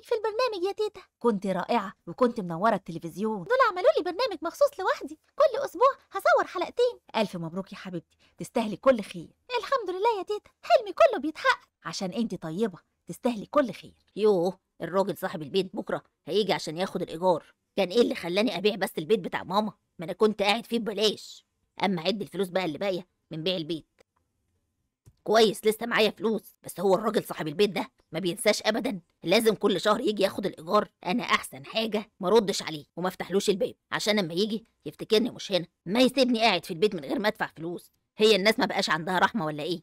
رأيك في البرنامج يا تيتا؟ كنت رائعة وكنت منورة التلفزيون دول عملوا لي برنامج مخصوص لوحدي كل أسبوع هصور حلقتين ألف مبروك يا حبيبتي تستاهلي كل خير الحمد لله يا تيتا حلمي كله بيتحقق عشان أنت طيبة تستاهلي كل خير يوه الراجل صاحب البيت بكرة هيجي عشان ياخد الإيجار كان إيه اللي خلاني أبيع بس البيت بتاع ماما ما أنا كنت قاعد فيه ببلاش أما عد الفلوس بقى اللي باقية من بيع البيت كويس لسه معايا فلوس بس هو الراجل صاحب البيت ده ما بينساش ابدا لازم كل شهر يجي ياخد الايجار انا احسن حاجه ما ردش عليه وما افتحلوش الباب عشان اما يجي يفتكرني مش هنا ما يسيبني قاعد في البيت من غير ما ادفع فلوس هي الناس ما بقاش عندها رحمه ولا ايه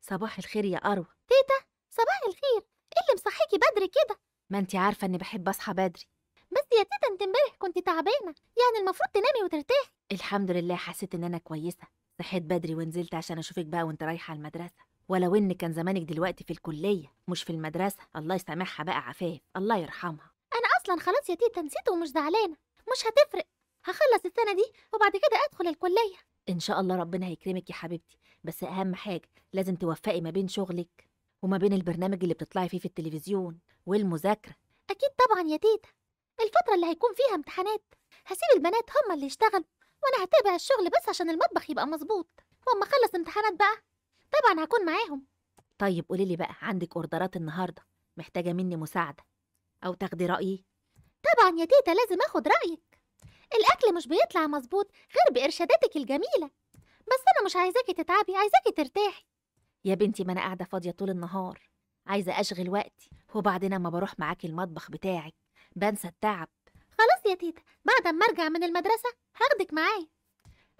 صباح الخير يا أروى تيتا صباح الخير ايه اللي مصحيكي بدري كده ما انت عارفه اني بحب اصحى بدري بس يا تيتا انت امبارح كنت تعبانه يعني المفروض تنامي وترتاحي الحمد لله حسيت ان انا كويسه صحيت بدري ونزلت عشان اشوفك بقى وانت رايحه المدرسه ولو ان كان زمانك دلوقتي في الكليه مش في المدرسه الله يسامحها بقى عفاف الله يرحمها انا اصلا خلاص يا تيتا نسيت ومش زعلانه مش هتفرق هخلص السنه دي وبعد كده ادخل الكليه ان شاء الله ربنا هيكرمك يا حبيبتي بس اهم حاجه لازم توفقي ما بين شغلك وما بين البرنامج اللي بتطلعي فيه في التلفزيون والمذاكرة أكيد طبعا يا تيتا الفترة اللي هيكون فيها امتحانات هسيب البنات هما اللي يشتغلوا وأنا هتابع الشغل بس عشان المطبخ يبقى مظبوط وأما أخلص امتحانات بقى طبعا هكون معاهم طيب قولي لي بقى عندك اوردرات النهارده محتاجه مني مساعده او تاخدي رايي طبعا يا تيتا لازم اخد رايك الاكل مش بيطلع مظبوط غير بارشاداتك الجميله بس انا مش عايزاكي تتعبي عايزاكي ترتاحي يا بنتي ما انا قاعده فاضيه طول النهار عايزه اشغل وقتي وبعدين اما بروح معاكي المطبخ بتاعك بنسى التعب خلاص يا تيتا بعد ما ارجع من المدرسه هاخدك معايا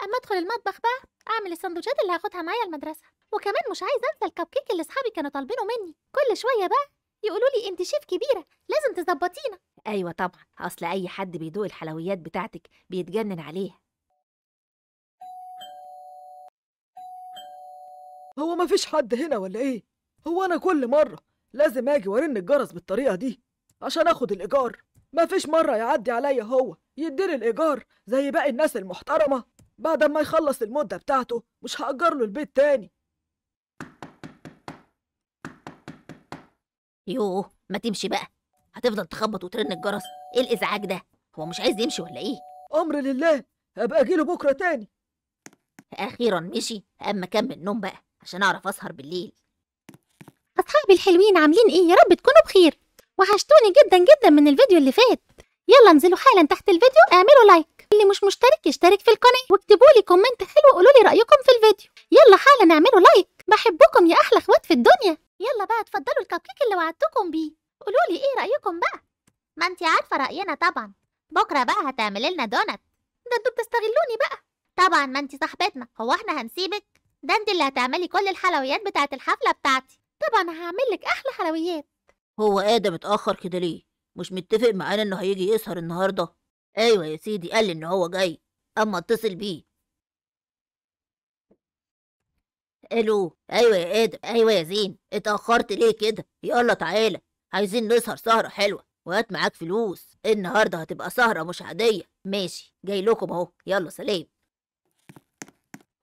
اما ادخل المطبخ بقى اعمل السندوتشات اللي هاخدها معايا المدرسه وكمان مش عايزه انسى الكب كيك اللي اصحابي كانوا طالبينه مني كل شويه بقى يقولوا لي انت شيف كبيره لازم تظبطينا ايوه طبعا اصل اي حد بيدوق الحلويات بتاعتك بيتجنن عليها هو مفيش حد هنا ولا ايه هو انا كل مره لازم اجي وارن الجرس بالطريقه دي عشان اخد الايجار مفيش مره يعدي عليا هو يديني الايجار زي باقي الناس المحترمه بعد ما يخلص المده بتاعته مش هاجر له البيت تاني يوه ما تمشي بقى هتفضل تخبط وترن الجرس ايه الازعاج ده هو مش عايز يمشي ولا ايه امر لله هبقى اجيله بكره تاني اخيرا مشي اما كمل نوم بقى عشان أعرف أسهر بالليل أصحابي الحلوين عاملين إيه يا رب تكونوا بخير وحشتوني جدا جدا من الفيديو اللي فات يلا انزلوا حالا تحت الفيديو اعملوا لايك اللي مش مشترك يشترك في القناة واكتبوا لي كومنت حلو وقولوا لي رأيكم في الفيديو يلا حالا اعملوا لايك بحبكم يا أحلى اخوات في الدنيا يلا بقى اتفضلوا الكب كيك اللي وعدتكم بيه قولوا لي ايه رأيكم بقى ما انت عارفة رأينا طبعا بكرة بقى هتعملي لنا دونت ده انتوا بتستغلوني بقى طبعا ما انت صاحبتنا هو احنا هنسيبك ده انت اللي هتعملي كل الحلويات بتاعة الحفلة بتاعتي طبعا هعملك أحلى حلويات هو آدم اتأخر كده ليه؟ مش متفق معانا إنه هيجي يسهر النهاردة؟ أيوة يا سيدي قال لي إن هو جاي أما أتصل بيه ألو أيوة يا آدم أيوة يا زين اتأخرت ليه كده؟ يلا تعالى عايزين نسهر سهرة حلوة وهات معاك فلوس النهاردة هتبقى سهرة مش عادية ماشي جاي لكم أهو يلا سلام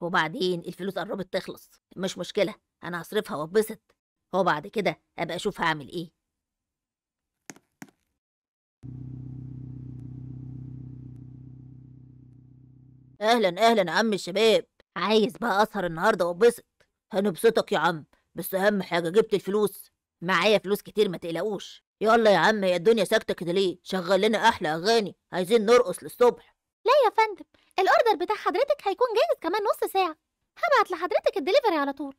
وبعدين الفلوس قربت تخلص مش مشكلة أنا هصرفها واتبسط وبعد كده أبقى أشوف هعمل إيه أهلا أهلا يا عم الشباب عايز بقى أسهر النهاردة واتبسط هنبسطك يا عم بس أهم حاجة جبت الفلوس معايا فلوس كتير ما تقلقوش يلا يا عم يا الدنيا ساكتة كده ليه شغل لنا أحلى أغاني عايزين نرقص للصبح يا فندم الاوردر بتاع حضرتك هيكون جاهز كمان نص ساعه هبعت لحضرتك الدليفري على طول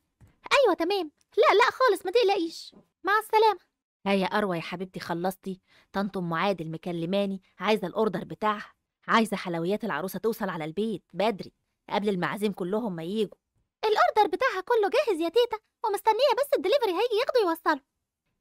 ايوه تمام لا لا خالص ما تقلقيش مع السلامه ها يا اروى يا حبيبتي خلصتي طنط ام عادل مكلماني عايزه الاوردر بتاعها عايزه حلويات العروسه توصل على البيت بدري قبل المعازيم كلهم ما ييجوا الاوردر بتاعها كله جاهز يا تيتا ومستنيه بس الدليفري هيجي ياخده يوصله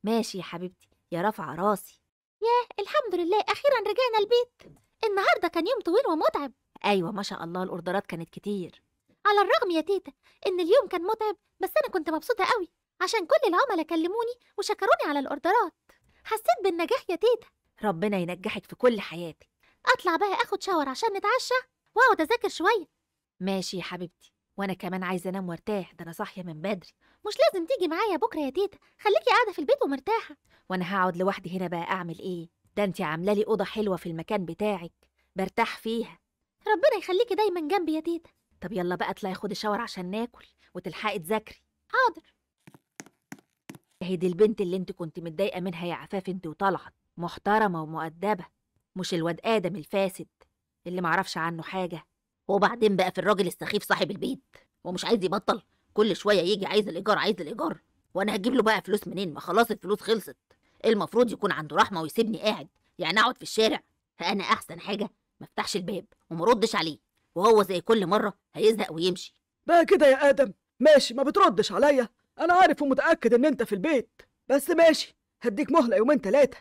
ماشي يا حبيبتي يا رافعه راسي ياه الحمد لله اخيرا رجعنا البيت النهارده كان يوم طويل ومتعب ايوه ما شاء الله الاوردرات كانت كتير على الرغم يا تيتا ان اليوم كان متعب بس انا كنت مبسوطه قوي عشان كل العملاء كلموني وشكروني على الاوردرات حسيت بالنجاح يا تيتا ربنا ينجحك في كل حياتي اطلع بقى اخد شاور عشان نتعشى واقعد اذاكر شويه ماشي يا حبيبتي وانا كمان عايزه انام وارتاح ده انا صاحيه من بدري مش لازم تيجي معايا بكره يا تيتا خليكي قاعده في البيت ومرتاحه وانا هقعد لوحدي هنا بقى اعمل ايه ده انت عامله لي اوضه حلوه في المكان بتاعك برتاح فيها ربنا يخليكي دايما جنبي يا تيتا طب يلا بقى اطلعي خدي شاور عشان ناكل وتلحقي تذاكري حاضر هي دي البنت اللي انت كنت متضايقه منها يا عفاف انت وطلعت محترمه ومؤدبه مش الواد ادم الفاسد اللي معرفش عنه حاجه وبعدين بقى في الراجل السخيف صاحب البيت ومش عايز يبطل كل شويه يجي عايز الايجار عايز الايجار وانا هجيب له بقى فلوس منين ما خلاص الفلوس خلصت المفروض يكون عنده رحمه ويسيبني قاعد يعني اقعد في الشارع فانا احسن حاجه ما افتحش الباب وما أردش عليه وهو زي كل مره هيزهق ويمشي بقى كده يا ادم ماشي ما بتردش عليا انا عارف ومتاكد ان انت في البيت بس ماشي هديك مهله يومين ثلاثه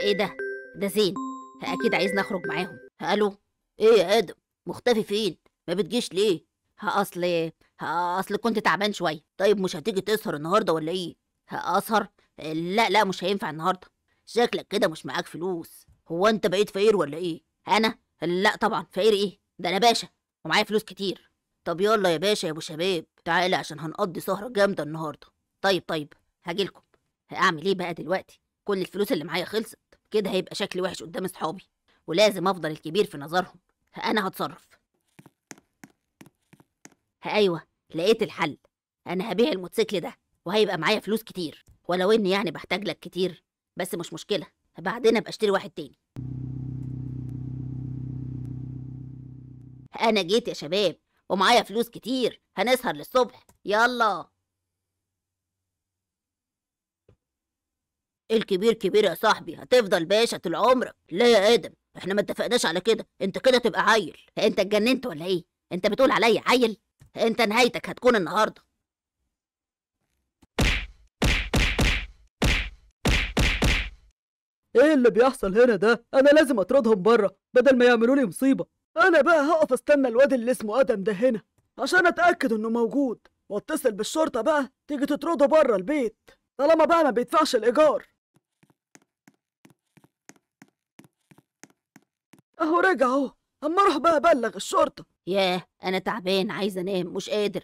ايه ده ده زين اكيد عايزني اخرج معاهم الو ايه يا ادم مختفي فين ما بتجيش ليه ها اصل إيه؟ ها اصل كنت تعبان شويه طيب مش هتيجي تسهر النهارده ولا ايه أسهر؟ لا لا مش هينفع النهارده شكلك كده مش معاك فلوس هو انت بقيت فقير ولا ايه انا لا طبعا فقير ايه ده انا باشا ومعايا فلوس كتير طب يلا يا باشا يا ابو شباب تعالى عشان هنقضي سهره جامده النهارده طيب طيب هاجيلكم هعمل ايه بقى دلوقتي كل الفلوس اللي معايا خلصت كده هيبقى شكلي وحش قدام اصحابي ولازم افضل الكبير في نظرهم انا هتصرف ايوه لقيت الحل انا هبيع الموتوسيكل ده وهيبقى معايا فلوس كتير ولو اني يعني بحتاج لك كتير بس مش مشكله بعدين ابقى اشتري واحد تاني انا جيت يا شباب ومعايا فلوس كتير هنسهر للصبح يلا الكبير كبير يا صاحبي هتفضل باشا طول عمرك لا يا ادم احنا ما اتفقناش على كده انت كده تبقى عيل انت اتجننت ولا ايه انت بتقول عليا عيل انت نهايتك هتكون النهارده ايه اللي بيحصل هنا ده انا لازم اطردهم بره بدل ما يعملوا لي مصيبه انا بقى هقف استنى الواد اللي اسمه ادم ده هنا عشان اتاكد انه موجود واتصل بالشرطه بقى تيجي تطرده بره البيت طالما بقى ما بيدفعش الايجار اهو رجع اهو اما اروح بقى ابلغ الشرطه ياه انا تعبان عايز انام مش قادر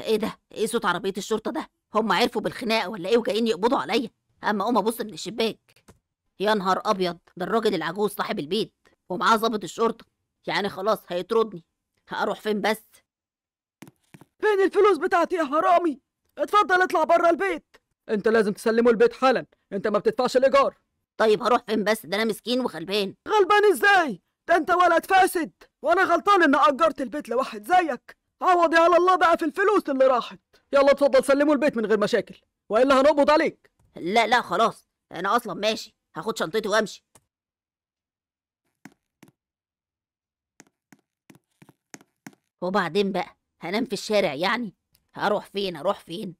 ايه ده ايه صوت عربيه الشرطه ده هم عرفوا بالخناقه ولا ايه وجايين يقبضوا عليا اما قوم ابص من الشباك يا نهار ابيض ده الراجل العجوز صاحب البيت ومعاه ظابط الشرطه يعني خلاص هيطردني هاروح فين بس فين الفلوس بتاعتي يا حرامي اتفضل اطلع بره البيت انت لازم تسلمه البيت حالا انت ما بتدفعش الايجار طيب هروح فين بس ده انا مسكين وغلبان غلبان ازاي ده انت ولد فاسد وانا غلطان ان اجرت البيت لواحد زيك عوضي على الله بقى في الفلوس اللي راحت يلا اتفضل سلمه البيت من غير مشاكل والا هنقبض عليك لا لا خلاص انا اصلا ماشي هاخد شنطتي وامشي وبعدين بقى هنام في الشارع يعني هروح فين اروح فين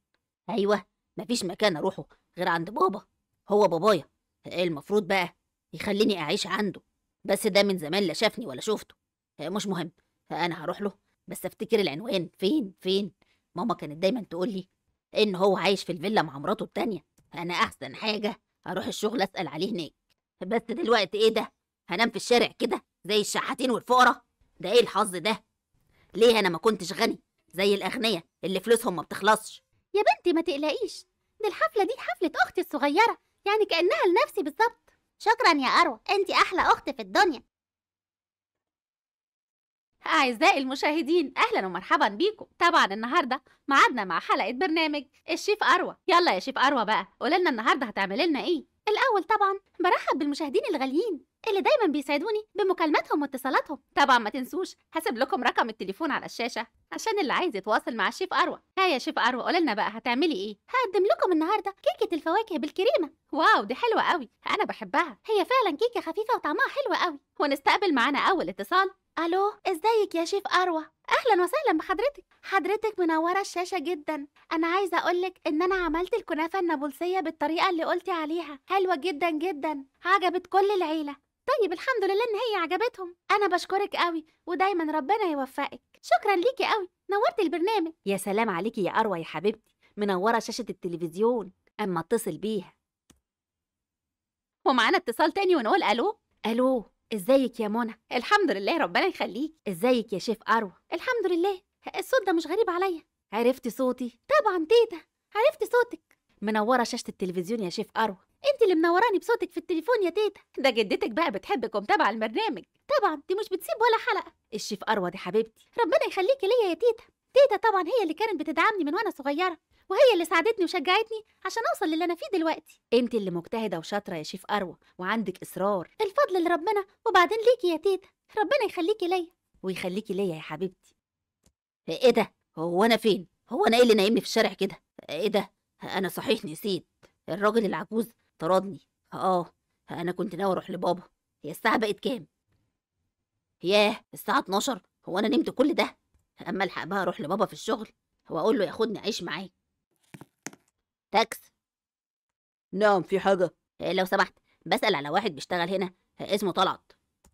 ايوه مفيش مكان اروحه غير عند بابا هو بابايا المفروض بقى يخليني اعيش عنده بس ده من زمان لا شافني ولا شفته مش مهم انا هروح له بس افتكر العنوان فين فين ماما كانت دايما تقول لي ان هو عايش في الفيلا مع مراته التانية انا احسن حاجه أروح الشغل اسال عليه هناك بس دلوقتي ايه ده هنام في الشارع كده زي الشحاتين والفقراء ده ايه الحظ ده ليه انا ما كنتش غني زي الاغنياء اللي فلوسهم ما بتخلصش يا بنتي ما تقلقيش ده الحفله دي حفله اختي الصغيره يعني كانها لنفسي بالظبط شكرا يا اروى انت احلى اخت في الدنيا أعزائي المشاهدين أهلا ومرحبا بيكم طبعا النهاردة معادنا مع حلقة برنامج الشيف أروى يلا يا شيف أروى بقى قول لنا النهاردة هتعمل لنا إيه الأول طبعا برحب بالمشاهدين الغاليين اللي دايما بيساعدوني بمكالماتهم واتصالاتهم طبعا ما تنسوش هسيب لكم رقم التليفون على الشاشة عشان اللي عايز يتواصل مع الشيف أروى ها يا شيف أروى قول لنا بقى هتعملي إيه هقدم لكم النهاردة كيكة الفواكه بالكريمة واو دي حلوة قوي أنا بحبها هي فعلا كيكة خفيفة وطعمها حلو قوي ونستقبل معانا أول اتصال الو ازيك يا شيف اروى اهلا وسهلا بحضرتك حضرتك منوره الشاشه جدا انا عايزه اقولك ان انا عملت الكنافه النابلسيه بالطريقه اللي قلتي عليها حلوه جدا جدا عجبت كل العيله طيب الحمد لله ان هي عجبتهم انا بشكرك قوي ودايما ربنا يوفقك شكرا ليكي قوي نورت البرنامج يا سلام عليكي يا اروى يا حبيبتي منوره شاشه التلفزيون اما اتصل بيها ومعانا اتصال تاني ونقول الو الو ازيك يا منى الحمد لله ربنا يخليك ازيك يا شيف اروى الحمد لله الصوت ده مش غريب عليا عرفتي صوتي طبعا تيتا عرفتي صوتك منوره شاشه التلفزيون يا شيف اروى انت اللي منوراني بصوتك في التليفون يا تيتا ده جدتك بقى بتحبك ومتابع البرنامج طبعا دي مش بتسيب ولا حلقه الشيف اروى دي حبيبتي ربنا يخليكي ليا يا تيتا تيتا طبعا هي اللي كانت بتدعمني من وانا صغيره وهي اللي ساعدتني وشجعتني عشان اوصل للي انا فيه دلوقتي انت اللي مجتهده وشاطره يا شيف اروى وعندك اصرار الفضل لربنا وبعدين ليكي يا تيتا ربنا يخليكي ليا ويخليكي ليا يا حبيبتي ايه ده هو انا فين هو انا ايه اللي نايمني في الشارع كده ايه ده انا صحيح نسيت الراجل العجوز طردني اه انا كنت ناوي اروح لبابا هي الساعه بقت كام ياه الساعه 12 هو انا نمت كل ده اما الحق بقى اروح لبابا في الشغل واقول له ياخدني اعيش معاك تاكس نعم في حاجة آه، لو سمحت بسأل على واحد بيشتغل هنا آه، اسمه طلعت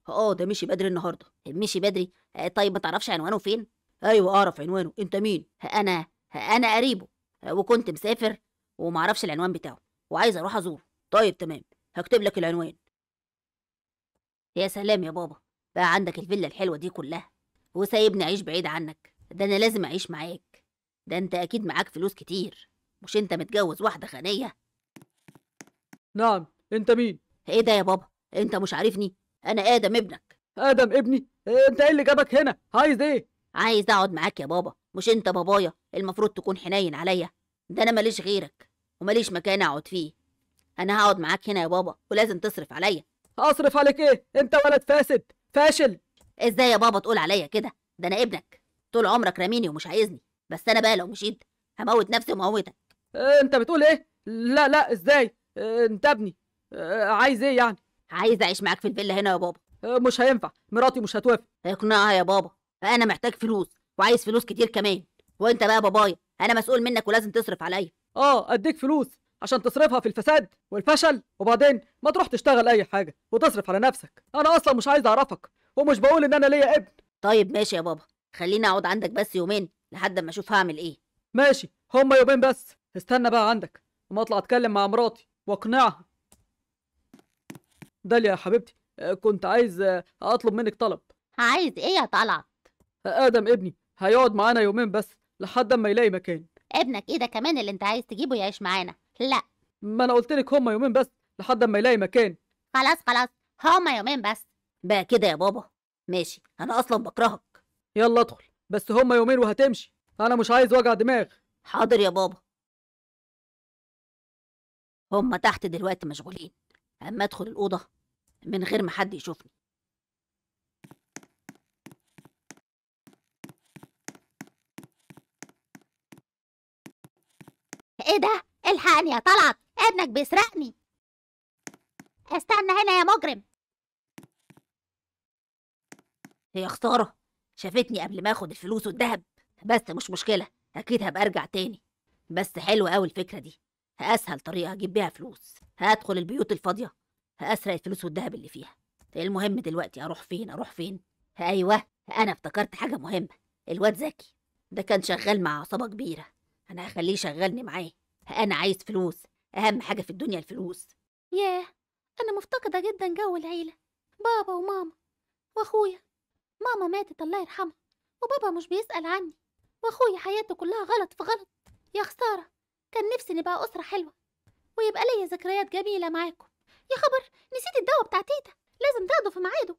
اه ده مشي بدري النهاردة آه، مشي بدري طيب ما تعرفش عنوانه فين ايوه اعرف عنوانه انت مين انا انا قريبه وكنت مسافر ومعرفش العنوان بتاعه وعايز اروح ازوره طيب تمام هكتب لك العنوان يا سلام يا بابا بقى عندك الفيلا الحلوة دي كلها وسايبني أعيش بعيد عنك ده أنا لازم أعيش معاك ده أنت أكيد معاك فلوس كتير مش انت متجوز واحده غنيه نعم انت مين ايه ده يا بابا انت مش عارفني انا ادم ابنك ادم ابني انت ايه اللي جابك هنا عايز ايه عايز اقعد معاك يا بابا مش انت بابايا المفروض تكون حنين عليا ده انا ماليش غيرك وماليش مكان اقعد فيه انا هقعد معاك هنا يا بابا ولازم تصرف عليا اصرف عليك ايه انت ولد فاسد فاشل ازاي يا بابا تقول عليا كده ده انا ابنك طول عمرك راميني ومش عايزني بس انا بقى لو مشيت هموت نفسي وموتك آه، انت بتقول ايه لا لا ازاي آه، انت ابني آه، عايز ايه يعني عايز اعيش معاك في الفيلا هنا يا بابا مش هينفع مراتي مش هتوافق اقنعها يا بابا انا محتاج فلوس وعايز فلوس كتير كمان وانت بقى بابايا انا مسؤول منك ولازم تصرف عليا اه اديك فلوس عشان تصرفها في الفساد والفشل وبعدين ما تروح تشتغل اي حاجه وتصرف على نفسك انا اصلا مش عايز اعرفك ومش بقول ان انا ليا ابن طيب ماشي يا بابا خليني اقعد عندك بس يومين لحد ما اشوف هعمل ايه ماشي هما يومين بس استنى بقى عندك لما اطلع اتكلم مع مراتي واقنعها داليا يا حبيبتي كنت عايز اطلب منك طلب عايز ايه يا طلعت ادم ابني هيقعد معانا يومين بس لحد اما يلاقي مكان ابنك ايه ده كمان اللي انت عايز تجيبه يعيش معانا لا ما انا قلت لك هما يومين بس لحد اما يلاقي مكان خلاص خلاص هما يومين بس بقى كده يا بابا ماشي انا اصلا بكرهك يلا ادخل بس هما يومين وهتمشي انا مش عايز وجع دماغ حاضر يا بابا هما تحت دلوقتي مشغولين اما ادخل الاوضه من غير ما حد يشوفني ايه ده الحقني يا طلعت ابنك بيسرقني استنى هنا يا مجرم هي خساره شافتني قبل ما اخد الفلوس والذهب بس مش مشكله اكيد هبقى ارجع تاني بس حلوه قوي الفكره دي أسهل طريقة أجيب بيها فلوس هدخل البيوت الفاضية هأسرق الفلوس والذهب اللي فيها المهم دلوقتي أروح فين أروح فين أيوه أنا افتكرت حاجة مهمة الواد زكي ده كان شغال مع عصابة كبيرة أنا هخليه يشغلني معاه أنا عايز فلوس أهم حاجة في الدنيا الفلوس ياه أنا مفتقدة جدا جو العيلة بابا وماما وأخويا ماما ماتت الله يرحمها وبابا مش بيسأل عني وأخويا حياته كلها غلط في غلط يا خسارة كان نفسي نبقى أسرة حلوة ويبقى ليا ذكريات جميلة معاكم يا خبر نسيت الدواء بتاع تيتا لازم تاخده في ميعاده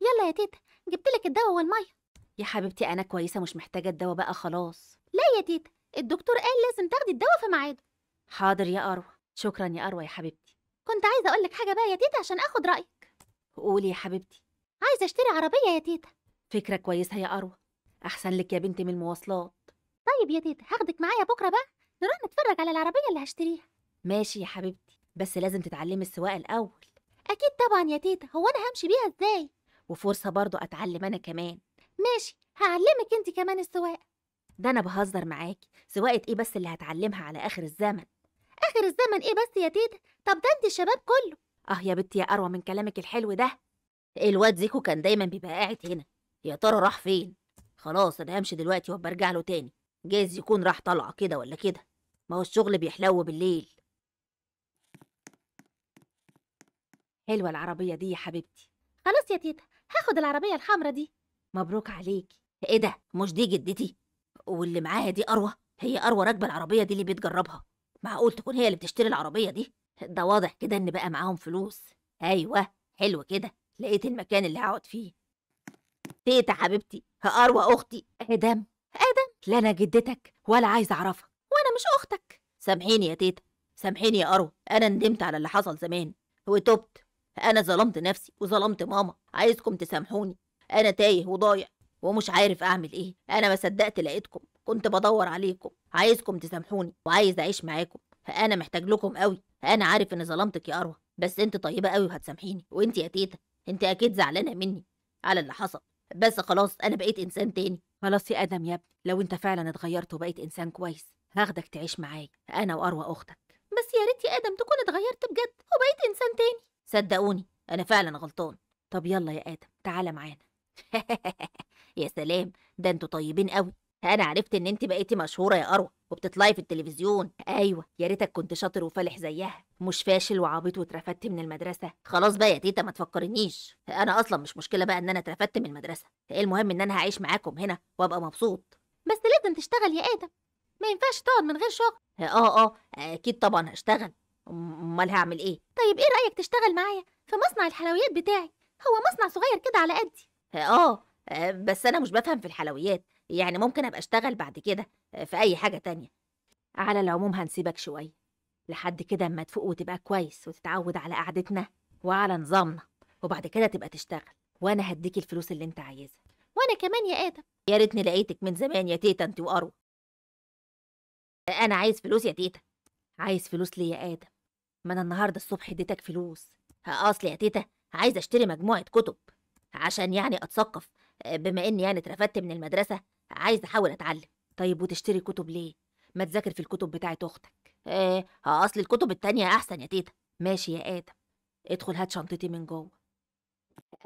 يلا يا تيتا جبتلك الدواء والمية يا حبيبتي أنا كويسة مش محتاجة الدواء بقى خلاص لا يا تيتا الدكتور قال لازم تاخدي الدواء في ميعاده حاضر يا أروى شكرا يا أروى يا حبيبتي كنت عايزة أقولك حاجة بقى يا تيتا عشان آخد رأيك قولي يا حبيبتي عايزة أشتري عربية يا تيتا فكرة كويسة يا أروى أحسن لك يا بنتي من المواصلات طيب يا تيتا هاخدك معايا بكرة بقى نروح نتفرج على العربية اللي هشتريها ماشي يا حبيبتي بس لازم تتعلمي السواقة الأول أكيد طبعا يا تيتا هو أنا همشي بيها إزاي وفرصة برضو أتعلم أنا كمان ماشي هعلمك أنت كمان السواقة ده أنا بهزر معاكي سواقة إيه بس اللي هتعلمها على آخر الزمن آخر الزمن إيه بس يا تيتا طب ده أنت الشباب كله آه يا بنتي يا أروى من كلامك الحلو ده الواد زيكو كان دايما بيبقى قاعد هنا يا ترى راح فين خلاص أنا همشي دلوقتي وبرجع له تاني جايز يكون راح طلع كده ولا كده ما هو الشغل بيحلو بالليل حلوة العربية دي يا حبيبتي خلاص يا تيتا هاخد العربية الحمرا دي مبروك عليكي ايه ده مش دي جدتي واللي معاها دي اروى هي اروى راكبه العربيه دي اللي بتجربها معقول تكون هي اللي بتشتري العربيه دي ده واضح كده ان بقى معاهم فلوس ايوه حلو كده لقيت المكان اللي هقعد فيه تيتا حبيبتي اروى اختي ادم ادم لا انا جدتك ولا عايزه اعرفها مش أختك سامحيني يا تيتا سامحيني يا أرو أنا ندمت على اللي حصل زمان وتوبت أنا ظلمت نفسي وظلمت ماما عايزكم تسامحوني أنا تايه وضايع ومش عارف أعمل إيه أنا ما صدقت لقيتكم كنت بدور عليكم عايزكم تسامحوني وعايز أعيش معاكم أنا محتاج لكم قوي أنا عارف إن ظلمتك يا أروى بس أنت طيبة قوي وهتسامحيني وأنت يا تيتا أنت أكيد زعلانة مني على اللي حصل بس خلاص أنا بقيت إنسان تاني خلاص يا آدم يا ابني لو أنت فعلا اتغيرت وبقيت إنسان كويس هاخدك تعيش معايا انا واروى اختك بس يا ريت يا ادم تكون اتغيرت بجد وبقيت انسان تاني صدقوني انا فعلا غلطان طب يلا يا ادم تعالى معانا يا سلام ده انتوا طيبين قوي انا عرفت ان انت بقيتي مشهوره يا اروى وبتطلعي في التلفزيون ايوه يا ريتك كنت شاطر وفالح زيها مش فاشل وعبيط واترفدت من المدرسه خلاص بقى يا تيتا ما تفكرنيش انا اصلا مش مشكله بقى ان انا اترفدت من المدرسه المهم ان انا هعيش معاكم هنا وابقى مبسوط بس لازم تشتغل يا ادم ما ينفعش تقعد من غير شغل اه اه اكيد طبعا هشتغل امال هعمل ايه طيب ايه رايك تشتغل معايا في مصنع الحلويات بتاعي هو مصنع صغير كده على قدي اه بس انا مش بفهم في الحلويات يعني ممكن ابقى اشتغل بعد كده في اي حاجه تانية على العموم هنسيبك شويه لحد كده اما تفوق وتبقى كويس وتتعود على قعدتنا وعلى نظامنا وبعد كده تبقى تشتغل وانا هديك الفلوس اللي انت عايزها وانا كمان يا ادم يا ريتني لقيتك من زمان يا تيتا انت وقرو انا عايز فلوس يا تيتا عايز فلوس ليه يا ادم ما انا النهارده الصبح اديتك فلوس اصل يا تيتا عايز اشتري مجموعه كتب عشان يعني اتثقف آه، بما اني يعني اترفدت من المدرسه عايز احاول اتعلم طيب وتشتري كتب ليه ما تذاكر في الكتب بتاعة اختك ايه اصل الكتب التانية احسن يا تيتا ماشي يا ادم ادخل هات شنطتي من جوه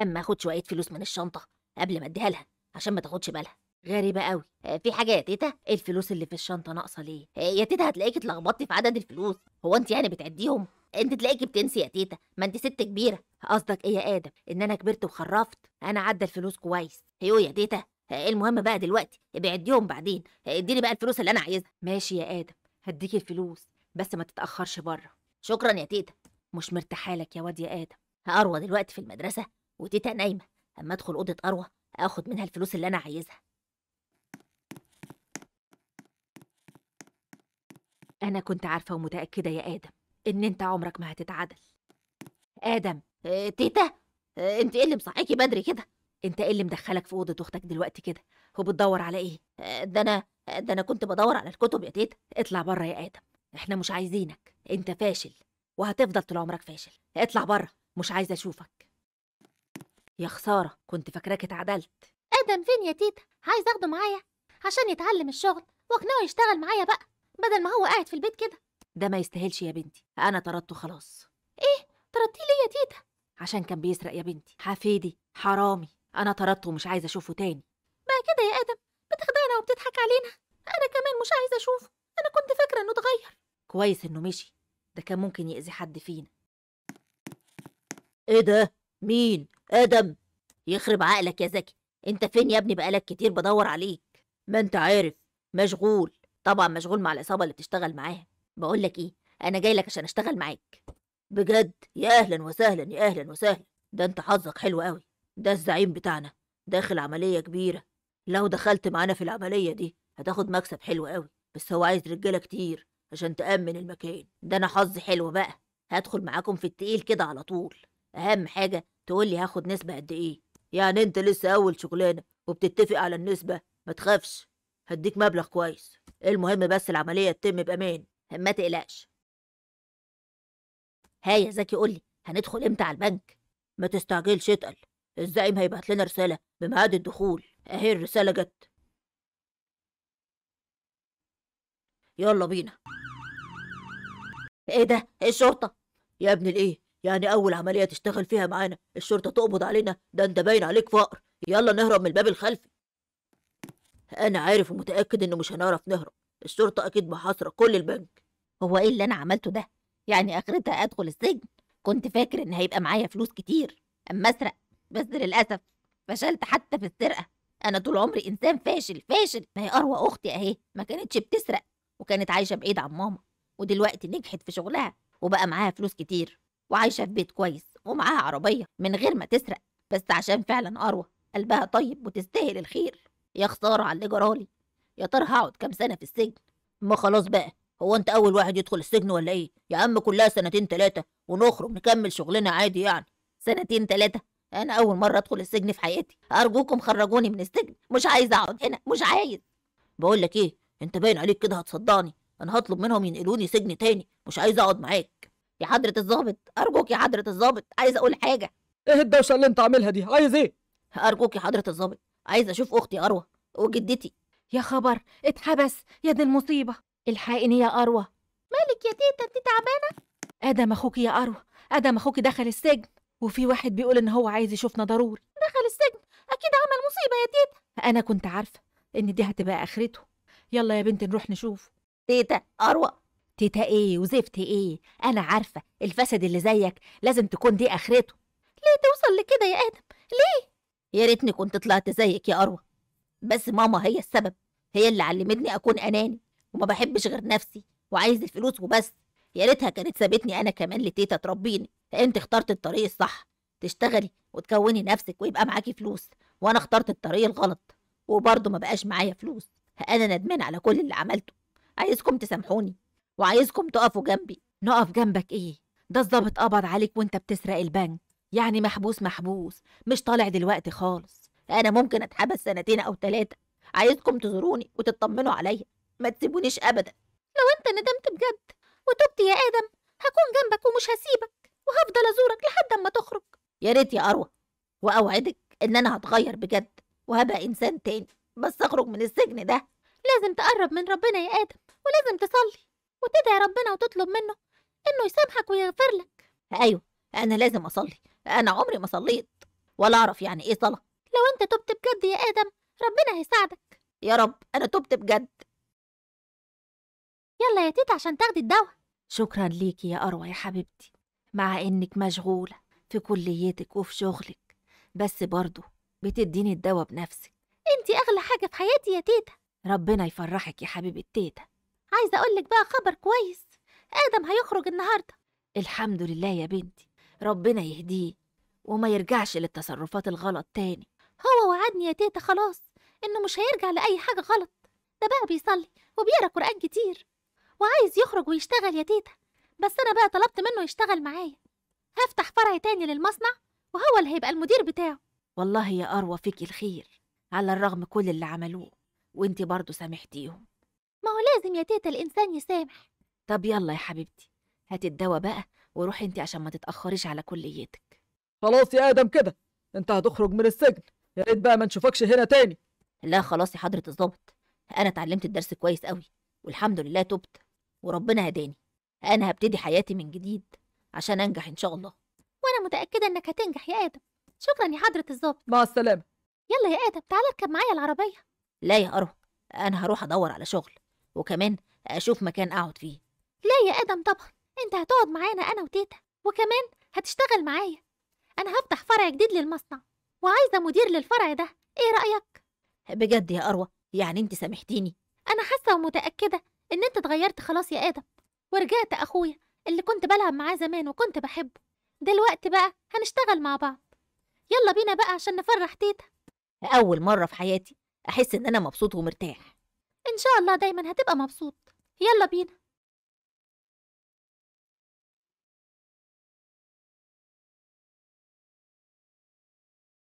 اما اخد شويه فلوس من الشنطه قبل ما اديها لها عشان ما تاخدش بالها غريبة قوي آه، في حاجة يا تيتا إيه الفلوس اللي في الشنطة ناقصة ليه آه، يا تيتا هتلاقيكي اتلخبطتي في عدد الفلوس هو انت يعني بتعديهم انت تلاقيكي بتنسي يا تيتا ما انت ست كبيرة قصدك ايه يا آدم ان انا كبرت وخرفت انا عدى الفلوس كويس هيو يا تيتا آه، إيه المهم بقى دلوقتي بعديهم بعدين اديني بقى الفلوس اللي انا عايزها ماشي يا آدم هديكي الفلوس بس ما تتأخرش بره شكرا يا تيتا مش مرتاحة لك يا واد يا آدم أروى دلوقتي في المدرسة وتيتا نايمة أما أدخل أوضة أروى اخد منها الفلوس اللي انا عايزها أنا كنت عارفة ومتأكدة يا آدم إن أنت عمرك ما هتتعدل آدم اه تيتا اه أنت إيه اللي مصحيكي بدري كده؟ أنت إيه اللي مدخلك في أوضة أختك دلوقتي كده؟ وبتدور على إيه؟ آه، ده أنا آه، ده أنا كنت بدور على الكتب يا تيتا اطلع بره يا آدم إحنا مش عايزينك أنت فاشل وهتفضل طول عمرك فاشل اطلع بره مش عايزة أشوفك يا خسارة كنت فاكراك اتعدلت آدم فين يا تيتا؟ عايز أخده معايا عشان يتعلم الشغل وأقنعه يشتغل معايا بقى بدل ما هو قاعد في البيت كده ده ما يستاهلش يا بنتي انا طردته خلاص ايه طردتيه ليه يا تيتا عشان كان بيسرق يا بنتي حفيدي حرامي انا طردته ومش عايزه اشوفه تاني بقى كده يا ادم بتخدعنا وبتضحك علينا انا كمان مش عايزه اشوفه انا كنت فاكره انه اتغير كويس انه مشي ده كان ممكن يأذي حد فينا ايه ده مين ادم يخرب عقلك يا زكي انت فين يا ابني بقالك كتير بدور عليك ما انت عارف مشغول طبعا مشغول مع العصابة اللي بتشتغل معاها بقول لك إيه أنا جاي لك عشان أشتغل معاك بجد يا أهلا وسهلا يا أهلا وسهلا ده أنت حظك حلو قوي ده الزعيم بتاعنا داخل عملية كبيرة لو دخلت معانا في العملية دي هتاخد مكسب حلو قوي بس هو عايز رجالة كتير عشان تأمن المكان ده أنا حظي حلو بقى هدخل معاكم في التقيل كده على طول أهم حاجة تقول لي هاخد نسبة قد إيه يعني أنت لسه أول شغلانة وبتتفق على النسبة ما تخافش هديك مبلغ كويس المهم بس العملية تتم بأمان ما تقلقش هيا يا زكي قولي هندخل امتى على البنك ما تستعجلش اتقل الزعيم هيبعت لنا رسالة بميعاد الدخول اهي الرسالة جت يلا بينا ايه ده ايه الشرطة يا ابن الايه يعني اول عملية تشتغل فيها معانا الشرطة تقبض علينا ده انت باين عليك فقر يلا نهرب من الباب الخلفي أنا عارف ومتأكد إنه مش هنعرف نهرب الشرطة أكيد محاصرة كل البنك هو إيه اللي أنا عملته ده؟ يعني آخرتها أدخل السجن كنت فاكر إن هيبقى معايا فلوس كتير أما أسرق بس للأسف فشلت حتى في السرقة أنا طول عمري إنسان فاشل فاشل ما هي أروى أختي أهي ما كانتش بتسرق وكانت عايشة بعيد عن ماما ودلوقتي نجحت في شغلها وبقى معاها فلوس كتير وعايشة في بيت كويس ومعاها عربية من غير ما تسرق بس عشان فعلا أروى قلبها طيب وتستاهل الخير يا خسارة على اللي جرالي يا ترى هقعد كام سنة في السجن ما خلاص بقى هو انت اول واحد يدخل السجن ولا ايه يا عم كلها سنتين ثلاثه ونخرج نكمل شغلنا عادي يعني سنتين ثلاثه انا اول مرة ادخل السجن في حياتي ارجوكم خرجوني من السجن مش عايز اقعد هنا مش عايز بقول لك ايه انت باين عليك كده هتصدعني انا هطلب منهم ينقلوني سجن تاني مش عايز اقعد معاك يا حضرة الظابط ارجوك يا حضرة الظابط عايز اقول حاجة ايه الدوشة اللي انت عاملها دي عايز ايه ارجوك يا حضرة الظابط عايزه اشوف اختي اروى وجدتي يا خبر اتحبس يا دي المصيبه الحقني يا اروى مالك يا تيتا انت تعبانه ادم اخوك يا اروى ادم اخوك دخل السجن وفي واحد بيقول ان هو عايز يشوفنا ضروري دخل السجن اكيد عمل مصيبه يا تيتا انا كنت عارفه ان دي هتبقى اخرته يلا يا بنت نروح نشوف تيتا اروى تيتا ايه وزفت ايه انا عارفه الفسد اللي زيك لازم تكون دي اخرته ليه توصل لكده يا ادم ليه يا ريتني كنت طلعت زيك يا أروى بس ماما هي السبب هي اللي علمتني أكون أناني وما بحبش غير نفسي وعايز الفلوس وبس يا ريتها كانت سابتني أنا كمان لتيتا تربيني أنت اخترت الطريق الصح تشتغلي وتكوني نفسك ويبقى معاكي فلوس وأنا اخترت الطريق الغلط وبرضه ما بقاش معايا فلوس أنا ندمان على كل اللي عملته عايزكم تسامحوني وعايزكم تقفوا جنبي نقف جنبك إيه ده الظابط قبض عليك وانت بتسرق البنك يعني محبوس محبوس مش طالع دلوقتي خالص انا ممكن اتحبس سنتين او ثلاثه عايزكم تزوروني وتطمنوا عليا ما تسيبونيش ابدا لو انت ندمت بجد وتبت يا ادم هكون جنبك ومش هسيبك وهفضل ازورك لحد اما تخرج يا ريت يا اروى واوعدك ان انا هتغير بجد وهبقى انسان تاني بس اخرج من السجن ده لازم تقرب من ربنا يا ادم ولازم تصلي وتدعي ربنا وتطلب منه انه يسامحك ويغفر لك ايوه انا لازم اصلي أنا عمري ما صليت ولا أعرف يعني إيه صلاة لو أنت تبت بجد يا آدم ربنا هيساعدك يا رب أنا تبت بجد يلا يا تيتا عشان تاخدي الدواء شكرا ليكي يا أروى يا حبيبتي مع إنك مشغولة في كليتك وفي شغلك بس برضه بتديني الدواء بنفسك انت أغلى حاجة في حياتي يا تيتا ربنا يفرحك يا حبيبة تيتا عايزة أقولك بقى خبر كويس آدم هيخرج النهاردة الحمد لله يا بنتي ربنا يهديه وما يرجعش للتصرفات الغلط تاني هو وعدني يا تيتا خلاص إنه مش هيرجع لأي حاجة غلط ده بقى بيصلي وبيقرا قرآن كتير وعايز يخرج ويشتغل يا تيتا بس أنا بقى طلبت منه يشتغل معايا هفتح فرع تاني للمصنع وهو اللي هيبقى المدير بتاعه والله يا أروى فيكي الخير على الرغم كل اللي عملوه وانت برضه سامحتيهم ما هو لازم يا تيتا الإنسان يسامح طب يلا يا حبيبتي هات الدواء بقى وروحي انت عشان ما تتاخريش على كليتك خلاص يا ادم كده انت هتخرج من السجن يا ريت بقى ما نشوفكش هنا تاني لا خلاص يا حضره الظابط انا اتعلمت الدرس كويس قوي والحمد لله تبت وربنا هداني انا هبتدي حياتي من جديد عشان انجح ان شاء الله وانا متاكده انك هتنجح يا ادم شكرا يا حضره الظابط مع السلامه يلا يا ادم تعالى اركب معايا العربيه لا يا اروى انا هروح ادور على شغل وكمان اشوف مكان اقعد فيه لا يا ادم طبعا انت هتقعد معانا انا وتيتا وكمان هتشتغل معايا انا هفتح فرع جديد للمصنع وعايزه مدير للفرع ده ايه رايك بجد يا اروى يعني انت سامحتيني انا حاسه ومتاكده ان انت اتغيرت خلاص يا ادم ورجعت اخويا اللي كنت بلعب معاه زمان وكنت بحبه دلوقتي بقى هنشتغل مع بعض يلا بينا بقى عشان نفرح تيتا اول مره في حياتي احس ان انا مبسوط ومرتاح ان شاء الله دايما هتبقى مبسوط يلا بينا